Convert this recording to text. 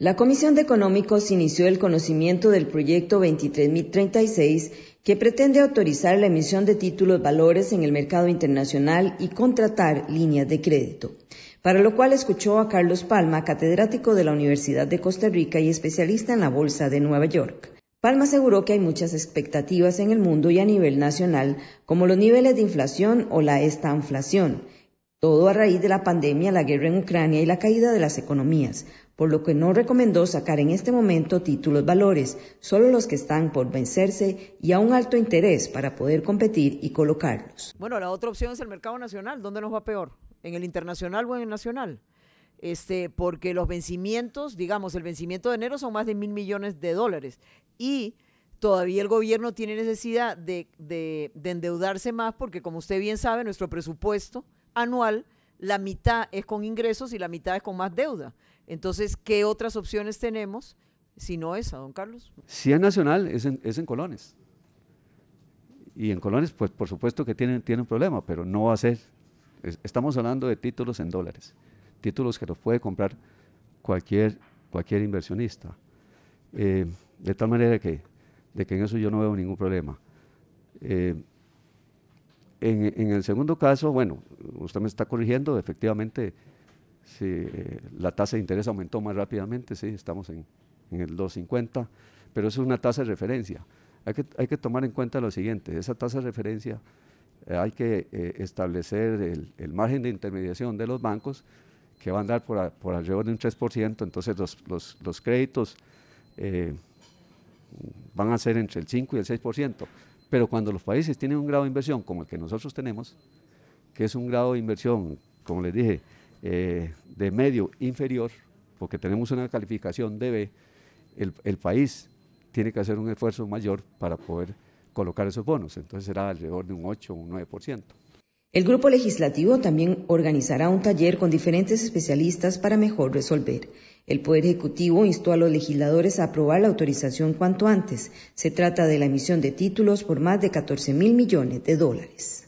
La Comisión de Económicos inició el conocimiento del proyecto 23.036 que pretende autorizar la emisión de títulos valores en el mercado internacional y contratar líneas de crédito, para lo cual escuchó a Carlos Palma, catedrático de la Universidad de Costa Rica y especialista en la Bolsa de Nueva York. Palma aseguró que hay muchas expectativas en el mundo y a nivel nacional, como los niveles de inflación o la estanflación, todo a raíz de la pandemia, la guerra en Ucrania y la caída de las economías, por lo que no recomendó sacar en este momento títulos valores, solo los que están por vencerse y a un alto interés para poder competir y colocarlos. Bueno, la otra opción es el mercado nacional, ¿dónde nos va peor? ¿En el internacional o en el nacional? Este, porque los vencimientos, digamos, el vencimiento de enero son más de mil millones de dólares y todavía el gobierno tiene necesidad de endeudarse más porque, como usted bien sabe, nuestro presupuesto anual, la mitad es con ingresos y la mitad es con más deuda. Entonces, ¿qué otras opciones tenemos si no es a don Carlos? Si es nacional, es en, colones. Y en colones, pues por supuesto que tiene un problema, pero no va a ser. estamos hablando de títulos en dólares, títulos que los puede comprar cualquier, inversionista. Eh, de tal manera que, de que en eso yo no veo ningún problema. Eh, en, el segundo caso, bueno, usted me está corrigiendo, efectivamente, eh, la tasa de interés aumentó más rápidamente, sí, estamos en, el 2,50, pero es una tasa de referencia. Hay que, tomar en cuenta lo siguiente, esa tasa de referencia eh, hay que eh, establecer el, margen de intermediación de los bancos que va a andar por, alrededor de un 3%, entonces los créditos van a ser entre el 5 y el 6%. Pero cuando los países tienen un grado de inversión como el que nosotros tenemos, que es un grado de inversión, como les dije, eh, de medio inferior, porque tenemos una calificación de B, el, el, país tiene que hacer un esfuerzo mayor para poder colocar esos bonos. Entonces será alrededor de un 8 o un 9%. El grupo legislativo también organizará un taller con diferentes especialistas para mejor resolver. El Poder Ejecutivo instó a los legisladores a aprobar la autorización cuanto antes. Se trata de la emisión de títulos por más de 14 mil millones de dólares.